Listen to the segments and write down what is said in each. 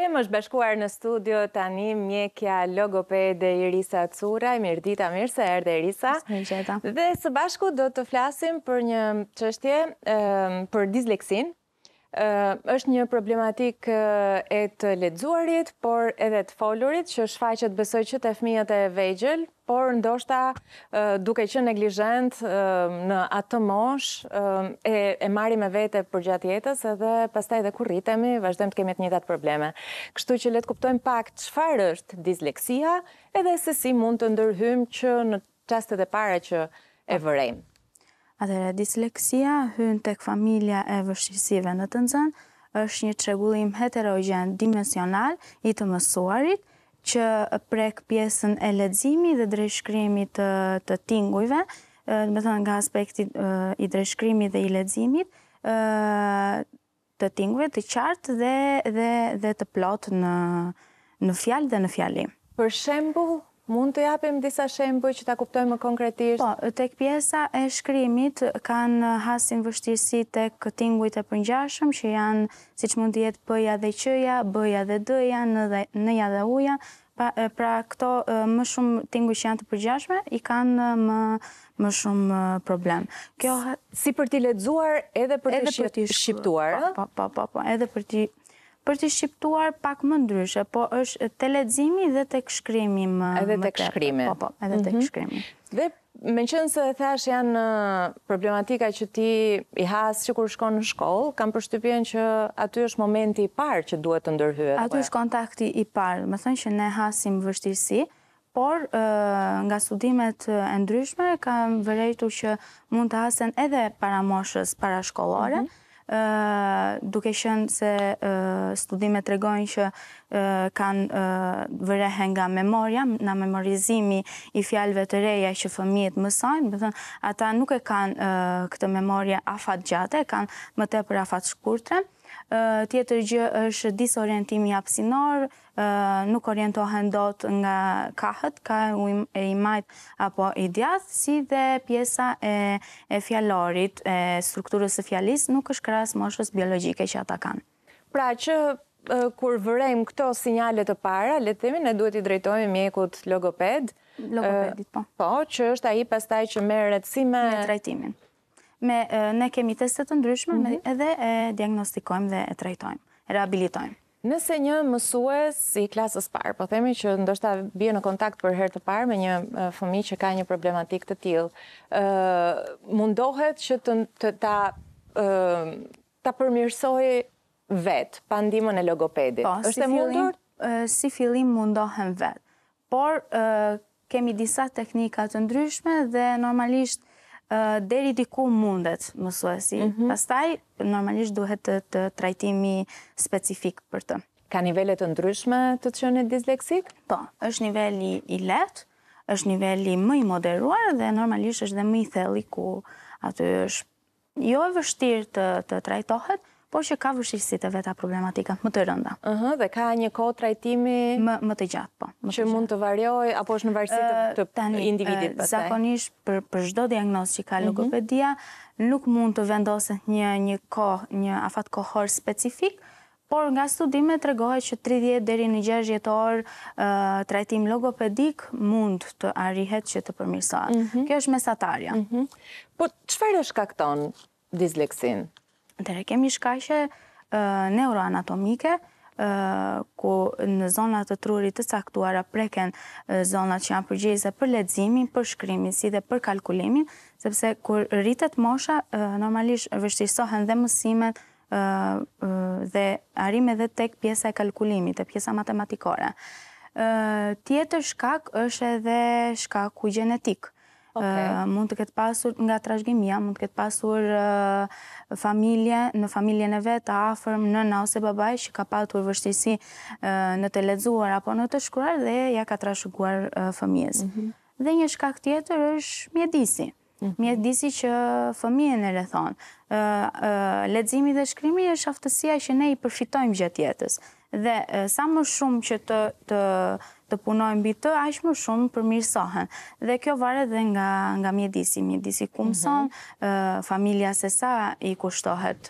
dhe më bashkuar në studio tani mjekja logopede Irisa Cura, i mirë dita mirë se erë dhe Irisa. Dhe së bashku do të flasim për një qështje ehm, për disleksin, është një problematik e të ledzuarit, por edhe të folurit, që shfaqet besoj që të fmijët e vejgjel, por ndoshta duke që në glizhend në atë mosh e marim e vete për gjatë jetës edhe pastaj dhe kur rritemi, vazhdojmë të kemi të një datë probleme. Kështu që letë kuptojmë pak që farë është disleksia edhe se si mund të ndërhym që në qastet e pare që e vërejmë. Atëherë, disleksia hyn tek familja e vështirësive në të nëzën, është një çrregullim heterogjen dimensional i të mësuarit që prek pjesën e leximit dhe drejtshkrimit të, tingujve, do të nga aspekti i drejtshkrimit dhe i leximit, të tingujve të qartë dhe dhe dhe të plot në në fjalë dhe në fjalim. Për shembull, Mund të japim disa shembuj që ta kuptojmë më konkretisht? Po, tek pjesa e shkrimit kanë hasin vështirësi tek këtinguit e përngjashëm, që janë, si që mund të jetë pëja dhe qëja, bëja dhe dëja, nëja dhe uja, pra këto më shumë tingu që janë të përgjashme, i kanë më më shumë problem. Kjo... Si për t'i ledzuar, edhe për t'i shqiptuar. Po po, po, po, po, edhe për t'i për të shqiptuar pak më ndryshe, po është të ledzimi dhe të këshkrimi më të. Edhe të këshkrimi. Po, po, edhe të këshkrimi. Mhm. Dhe me qënë se dhe thash janë uh, problematika që ti i hasë që kur shkon në shkollë, kam përshtypjen që aty është momenti i parë që duhet të ndërhyet. Aty është jo? kontakti i parë, më thënë që ne hasim vështirësi, por uh, nga studimet uh, e ndryshme kam vërejtu që mund të hasen edhe paramoshës parashkollore, mhm duke shënë se studime të regojnë që kanë vërehen nga memoria, nga memorizimi i fjalëve të reja që fëmijët mësojnë, më thënë, ata nuk e kanë këtë memoria afat gjate, kanë më te për afat shkurtre, tjetër gjë është disorientimi apsinor, nuk orientohen dot nga kahët, ka e i apo i djath, si dhe pjesa e, e fjallorit, e strukturës e fjallis, nuk është krasë moshës biologike që ata kanë. Pra që kur vërejmë këto sinjale të para, le të themi ne duhet i drejtohemi mjekut logoped. Logopedit, po. Po, që është ai pastaj që merret si me, me trajtimin me ne kemi testet të ndryshme mhm. edhe e diagnostikojmë dhe e trajtojmë, e rehabilitojmë. Nëse një mësues i klasës parë, po themi që ndoshta bje në kontakt për herë të parë me një fëmi që ka një problematik të tilë, mundohet që të përmirsoj vetë, pa ndimën e logopedit. Po, si fillim mundohen vetë. Por, kemi disa teknikat të ndryshme dhe normalisht, deri diku mundet mësuesi. Mhm. Pastaj, normalisht duhet të trajtimi specifik për të. Ka nivellet të ndryshme të të qënë disleksik? Po, është nivelli i letë, është nivelli më i moderuar dhe normalisht është dhe më i thelli ku aty është jo e vështirë të trajtohet, por që ka vështirësit e veta problematikat më të rënda. Dhe ka një kohë trajtimi më të gjatë, po që mund të varjoj, apo është në varsit të individit përte? Zakonisht, për shdo diagnosi që ka mhm. logopedia, nuk mund të vendoset një një ko, një afat kohor specifik, por nga studime të regohet që 30 dheri në gjërgjet orë trajtim logopedik mund të arrihet që të përmirsoat. Mhm. Kjo është mesatarja. Mhm. Po, qëfar ka shkakton dizleksin? Dere, kemi shkashe neuroanatomike, ku në zonat të trurit të saktuara preken zonat që janë përgjese për ledzimin, për shkrymin, si dhe për kalkulimin, sepse kur rritet mosha, normalisht vështisohen dhe mësimet dhe arime dhe tek pjesa e kalkulimit, të pjesa matematikore. Tjetër shkak është edhe shkaku genetikë mund të ketë pasur nga trashgimia, mund të ketë pasur familje, në familje në vetë, afer, në nëna ose babaj, që ka patur vështisi në të ledzuar apo në të shkruar dhe ja ka trashguar fëmijës. Mhm. Dhe një shkak tjetër është mjedisi. Mhm. Mjedisi që fëmijën e rëthon. Ledzimi dhe shkrimi është aftësia që ne i përfitojmë gjatë jetës. Dhe sa më shumë që të, të, të punojmë të, aqë më shumë përmirësohen. Dhe kjo vare dhe nga, nga mjedisi. Mjedisi kumëson, mhm. mm familja se sa i kushtohet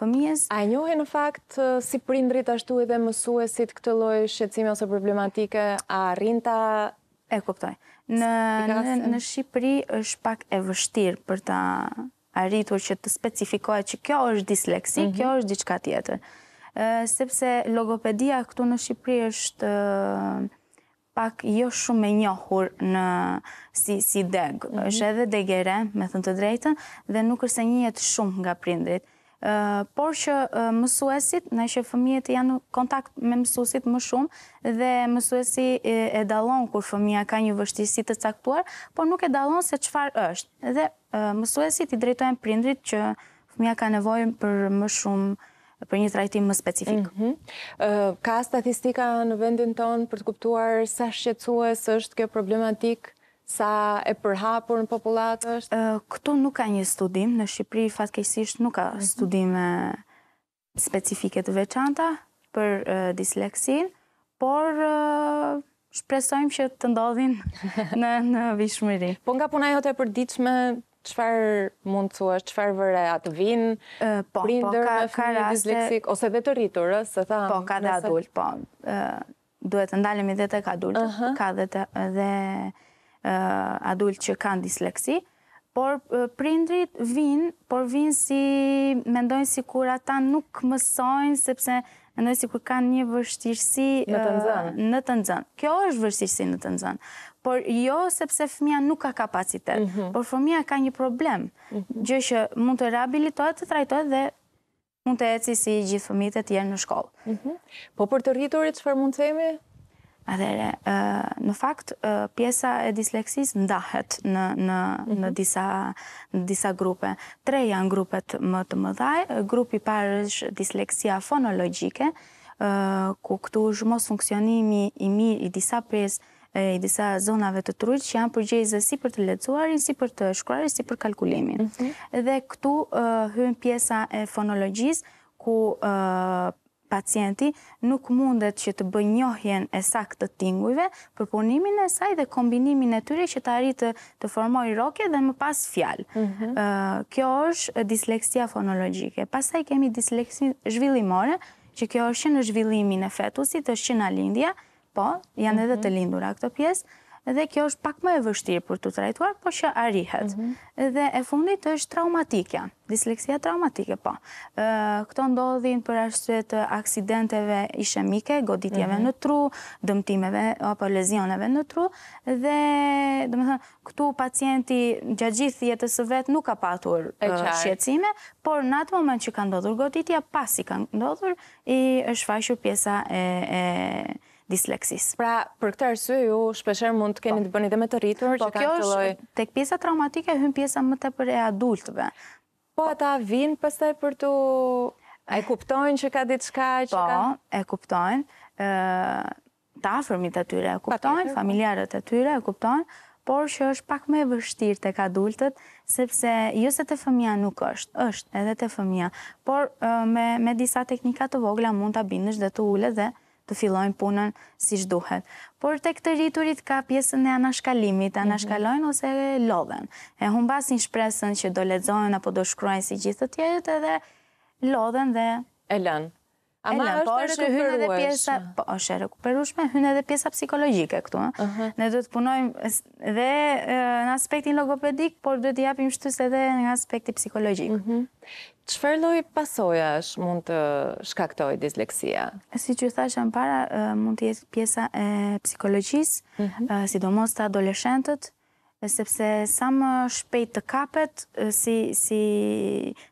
fëmijës. A njohen në fakt si prindrit ashtu edhe mësuesit këtë loj shqecime ose problematike, a rinta... E kuptoj. Në, në, në Shqipëri është pak e vështirë për ta arritur që të specifikohet që kjo është disleksi, mm -hmm. kjo është diçka tjetër. E, sepse logopedia këtu në Shqipëri është pak jo shumë e njohur në si si deg. Mm -hmm. Është edhe degere, me thënë të drejtën, dhe nuk është e njihet shumë nga prindrit por që mësuesit, në që fëmijet janë kontakt me mësuesit më shumë, dhe mësuesi e dalon kur fëmija ka një vështisit të caktuar, por nuk e dalon se qëfar është. Dhe mësuesit i drejtojnë prindrit që fëmija ka nevojnë për më shumë për një trajtim më specifik. Mhm. Ka statistika në vendin tonë për të kuptuar sa shqetsues është kjo problematikë? sa e përhapur në popullatë është? Këtu nuk ka një studim, në Shqipëri fatkejsisht nuk ka mhm. studime specifike të veçanta për disleksin, por shpresojmë që të ndodhin në vishmëri. Po nga puna jote për ditëshme, qëfar mund të thua, qëfar vërre atë vinë, po, po, prinder me fëmijë disleksik, ose dhe të rriturë, se thamë. Po, ka dhe adullë, po. Duhet të ndalemi dhe të ka adullë, ka dhe të adult që kanë disleksi, por prindrit vinë, por vinë si mendojnë si kur ata nuk mësojnë, sepse mendojnë si kur kanë një vështirësi në të nëzën. Kjo është vështirësi në të nëzën, por jo sepse fëmija nuk ka kapacitet, mhm. por fëmija ka një problem, mhm. gjë që mund të rehabilitohet të trajtohet dhe mund të eci si gjithë fëmijët e tjerë në shkollë. Mhm. Po për të rriturit, që për mund të themi? Adhere, në fakt, pjesa e disleksis ndahet në, në, mhm. në, disa, disa grupe. Tre janë grupet më të mëdhaj. Grupi parë është disleksia fonologjike, ku këtu është mos funksionimi i mirë i disa pjesë i disa zonave të trurit që janë përgjegjëse si për të lecuarin, si për të shkruarin, si për kalkulimin. Mhm. Dhe këtu uh, hyn pjesa e fonologjisë ku uh, pacienti nuk mundet që të bëj njohjen e sakt të tingujve, përpunimin e saj dhe kombinimin e tyre që të arritë të formoj roke dhe më pas fjal. Mhm. Kjo është disleksia fonologjike. Pasaj kemi disleksin zhvillimore, që kjo është që në zhvillimin e fetusit, është që në lindja, po, janë edhe mhm. të lindura këto pjesë, dhe kjo është pak më e vështirë për të trajtuar, po që arihet. Mhm. Dhe e fundit është traumatikja, disleksia traumatike, po. Këto ndodhin për ashtë të aksidenteve ishemike, goditjeve mhm. në tru, dëmtimeve apo lezioneve në tru, dhe këtu pacienti gjagjith jetës vetë nuk ka patur shqecime, por në atë moment që ka ndodhur goditja, pas i ka ndodhur, i është fashur pjesa e disleksis. Pra, për këtë arsye ju shpeshherë mund të keni po. të bëni dhe me të rritur po, që kanë të lloj. Tek pjesa traumatike hyn pjesa më tepër e adultëve. Po, ata vinë pastaj për të e eh. kuptojnë që ka diçka që po, ka? Po, e kuptojnë. ë të afërmit e tyre e kuptojnë, po. familjarët e tyre e kuptojnë, por që është pak më e vështirë tek adultët, sepse jo se të fëmia nuk është, është edhe të fëmia, por me me disa teknika të vogla mund ta bindesh dhe të ulë dhe të fillojnë punën si shduhet. Por të këtë rriturit ka pjesën e anashkalimit, mhm. anashkalojnë ose lodhen. E humbasin shpresën që do ledzojnë apo do shkruajnë si gjithë të tjerët edhe lodhen dhe... E lënë. Ama Ela, po, është e është edhe pjesa, po është rekuperueshme, hyn edhe pjesa psikologjike këtu, ëh. Ne duhet punojmë dhe në aspektin logopedik, por duhet i japim shtys edhe në aspekti psikologjik. Qëfer mhm. Uh Çfarë -huh. lloj pasojash mund të shkaktoj disleksia? Siç ju thashë në para, mund të jetë pjesa e psikologjisë, mhm. sidomos të adoleshentët, sepse sa më shpejt të kapet si si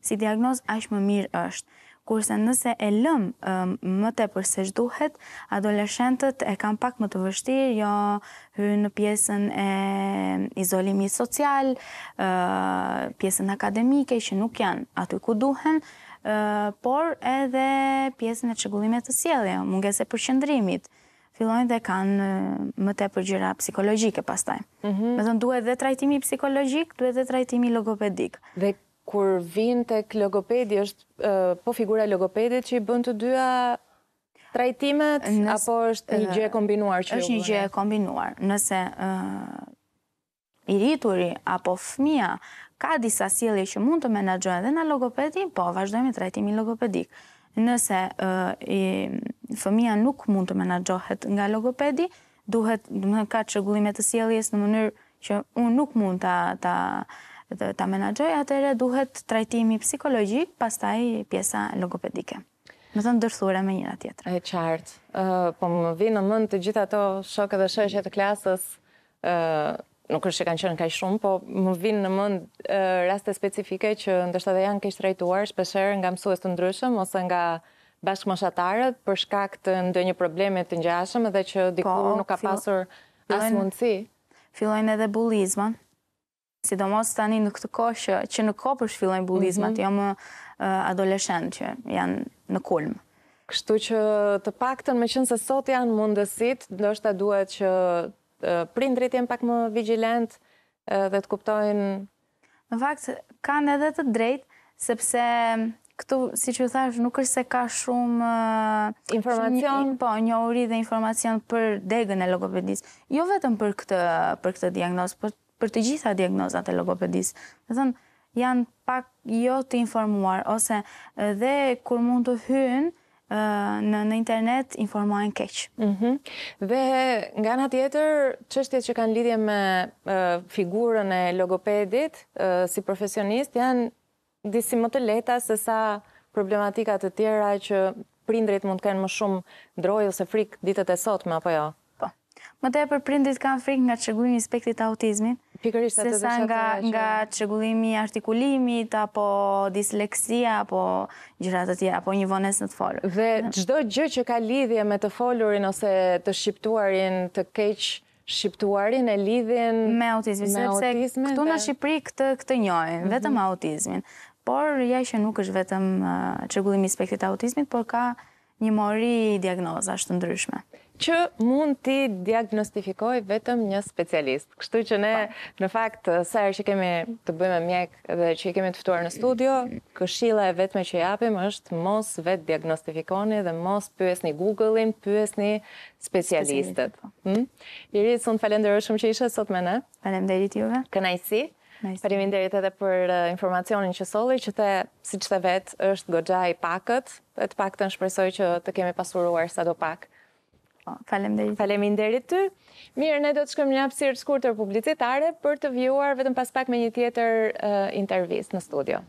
si diagnoz aq më mirë është kurse nëse e lëm më të për se shduhet, adoleshentët e kam pak më të vështirë, jo hyrë në pjesën e izolimi social, pjesën akademike që nuk janë aty ku duhen, por edhe pjesën e qëgullimet të sielje, munges e përqëndrimit, fillojnë dhe kanë më të përgjera psikologjike pastaj. Mhm. Me thënë, duhet dhe trajtimi psikologjik, duhet dhe trajtimi logopedik. Dhe kur vinë të logopedi, është po figura logopedi që i bënd të dyja trajtimet, apo është një gjë e kombinuar? është një gjë e kombinuar. Nëse i rituri apo fëmia ka disa sielje që mund të menagjohen dhe në logopedi, po, vazhdojmë i trajtimi logopedik. Nëse fëmija nuk mund të menagjohet nga logopedi, duhet, dhe ka qërgullimet të sieljes në mënyrë që unë nuk mund të dhe ta menagjoj, atëre duhet trajtimi psikologjik, pastaj pjesa logopedike. Më të dërthure me njëra tjetër. E qartë. po më vinë në mund të gjitha to shokë dhe shëshet të klasës, nuk është që kanë qënë kaj shumë, po më vinë në mund raste specifike që ndështë dhe janë kështë trajtuar shpesherë nga mësues të ndryshëm, ose nga bashkëmoshatarët për shkak të ndonjë probleme të ngjashëm dhe që diku po, nuk ka pasur as mundësi. Fillojnë edhe bullizmin sidomos tani në këtë kohë që në kopër shfilojnë bullizmat, mhm. jo më adoleshen që janë në kulmë. Kështu që të pak të në se sot janë mundësit, ndoshtë të duhet që prindrit jenë pak më vigilent dhe të kuptojnë... Në fakt, kanë edhe të drejt, sepse këtu, si që thash, nuk është se ka shumë... Informacion? Po, një uri dhe informacion për degën e logopedisë. Jo vetëm për këtë diagnoz, për për të gjitha diagnozat e logopedisë. Dhe thënë, janë pak jo të informuar, ose dhe kur mund të hynë, në internet informojnë keqë. Mhm. Dhe nga nga tjetër, çështjet që kanë lidhje me figurën e logopedit si profesionist, janë disi më të leta se sa problematikat të tjera që prindrit mund të kenë më shumë drojë ose frikë ditët e sotme, apo jo? Po, më të e për prindrit kanë frikë nga qëgujnë inspektit autizmin, se atë nga nga çrregullimi i artikulimit apo disleksia apo gjëra të tjera apo një vonesë në të folur. Dhe çdo gjë që ka lidhje me të folurin ose të shqiptuarin, të keq shqiptuarin e lidhin me autizmin, me autizmin, këtu në Shqipëri këtë këtë njohin mhm. vetëm autizmin. Por ja që nuk është vetëm çrregullimi spektrit autizmit, por ka një mori diagnoza është të ndryshme që mund t'i diagnostifikoj vetëm një specialist. Kështu që ne, në fakt, sajrë që kemi të bëjmë mjek dhe që kemi të fëtuar në studio, këshila e vetëme që japim është mos vetë diagnostifikoni dhe mos pyes një Google-in, pyes një specialistet. Po. Hm? Iri, sënë falenderë shumë që ishe sot me ne. Falenderit juve. Kënajsi. Nice. Faleminderit edhe për informacionin që solli, që the, siç the vet, është goxha i pakët, e të paktën shpresoj që të kemi pasuruar sado pak. Po, faleminderit. Faleminderit ty. Mirë, ne do të shkojmë një hapësirë të shkurtër publicitare për të vjuar vetëm pas pak me një tjetër intervjist në studio.